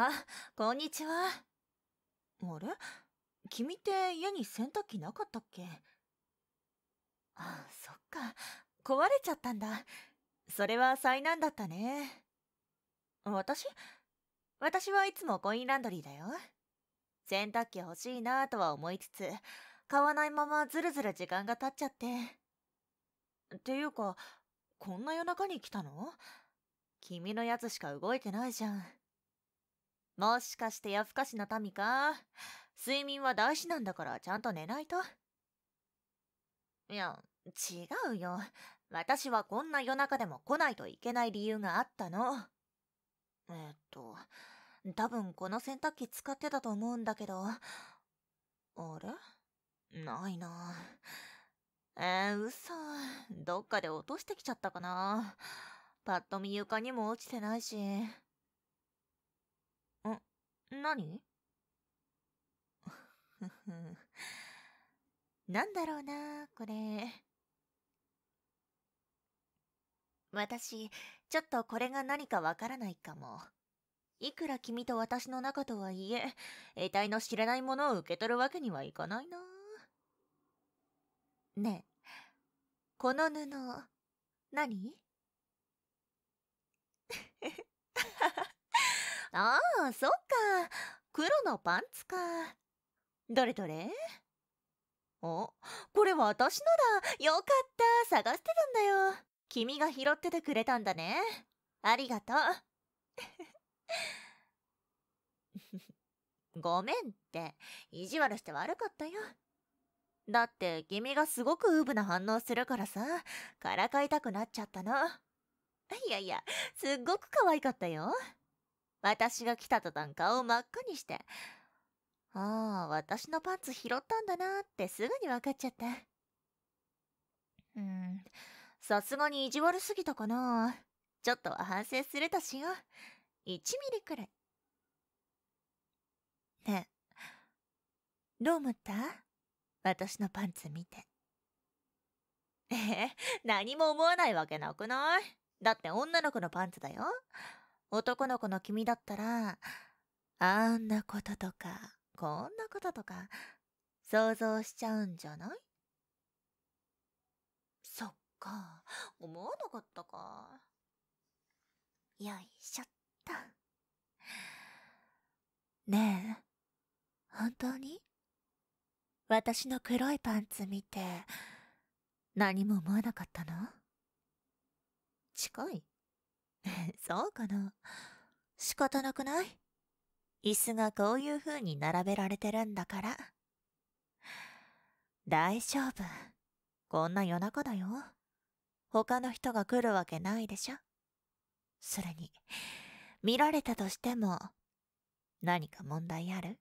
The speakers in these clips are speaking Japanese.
あ、こんにちは。あれ君って家に洗濯機なかったっけあ、そっか。壊れちゃったんだ。それは災難だったね。私私はいつもコインランドリーだよ。洗濯機欲しいなぁとは思いつつ、買わないままずるずる時間が経っちゃって。っていうか、こんな夜中に来たの君のやつしか動いてないじゃん。もしかして夜更かしの民か睡眠は大事なんだからちゃんと寝ないと。いや、違うよ。私はこんな夜中でも来ないといけない理由があったの。えっと、多分この洗濯機使ってたと思うんだけど、あれないな。えー、嘘。どっかで落としてきちゃったかな。ぱっと見床にも落ちてないし。何 なんだろうな、これ。私、ちょっとこれが何かわからないかも。いくら君と私の仲とはいえ、得体の知れないものを受け取るわけにはいかないな。ねえ、この布、何 ああ、そっ黒のパンツか。どれどれお、これ私のだ。よかった。探してたんだよ。君が拾っててくれたんだね。ありがとう。ごめんって、意地悪して悪かったよ。だって君がすごくウブな反応するからさ、からかいたくなっちゃったの。いやいや、すっごく可愛かったよ。私が来た途端顔を真っ赤にして、ああ、私のパンツ拾ったんだなってすぐに分かっちゃった。うん、さすがに意地悪すぎたかな。ちょっとは反省するとしよう。1ミリくらい。ねえ、どう思った私のパンツ見て。え何も思わないわけなくないだって女の子のパンツだよ。男の子の君だったら、あんなこととか、こんなこととか、想像しちゃうんじゃないそっか、思わなかったか。よいしょっと。ねえ、本当に私の黒いパンツ見て、何も思わなかったの近い そうかな。仕方なくない椅子がこういう風に並べられてるんだから。大丈夫。こんな夜中だよ。他の人が来るわけないでしょ。それに、見られたとしても、何か問題ある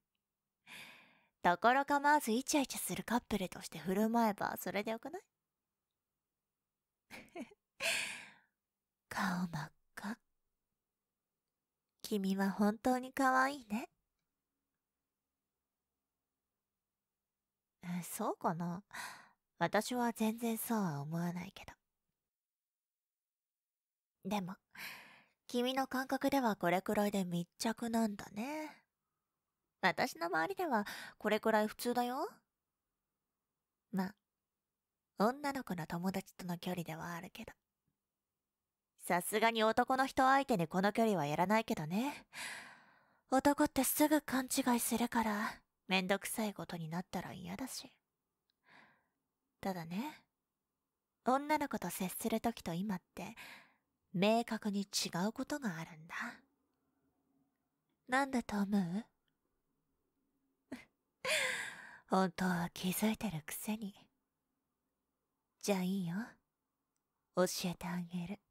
ところ構わずイチャイチャするカップルとして振る舞えばそれでよくない君は本当に可愛いね。そうかな私は全然そうは思わないけど。でも、君の感覚ではこれくらいで密着なんだね。私の周りではこれくらい普通だよ。ま女の子の友達との距離ではあるけど。さすがに男の人相手にこの距離はやらないけどね。男ってすぐ勘違いするから、めんどくさいことになったら嫌だし。ただね、女の子と接する時と今って、明確に違うことがあるんだ。なんだと思う 本当は気づいてるくせに。じゃあいいよ。教えてあげる。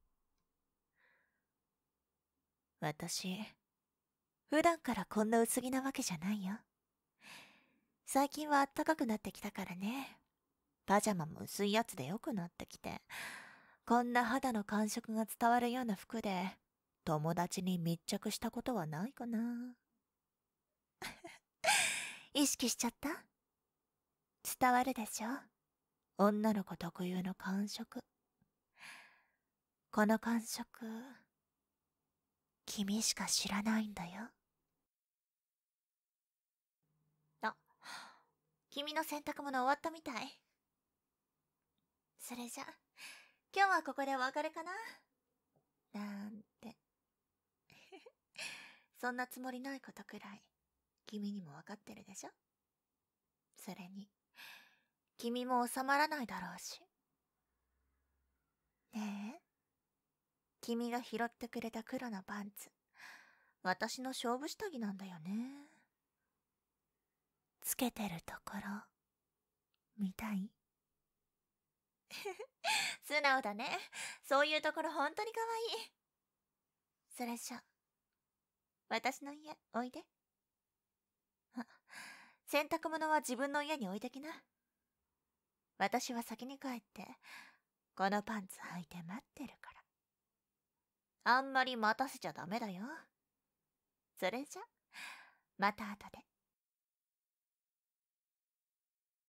私、普段からこんな薄着なわけじゃないよ。最近はあったかくなってきたからね。パジャマも薄いやつで良くなってきて、こんな肌の感触が伝わるような服で、友達に密着したことはないかな。意識しちゃった伝わるでしょ女の子特有の感触。この感触。君しか知らないんだよあ君の洗濯物終わったみたいそれじゃ今日はここでお別れかななんて そんなつもりないことくらい君にもわかってるでしょそれに君も収まらないだろうしねえ君が拾ってくれた黒のパンツ私の勝負下着なんだよねつけてるところ見たい 素直だねそういうところ本当に可愛いそれじゃ私の家おいであ洗濯物は自分の家に置いてきな私は先に帰ってこのパンツ履いて待ってるあんまり待たせちゃダメだよ。それじゃ、また後で。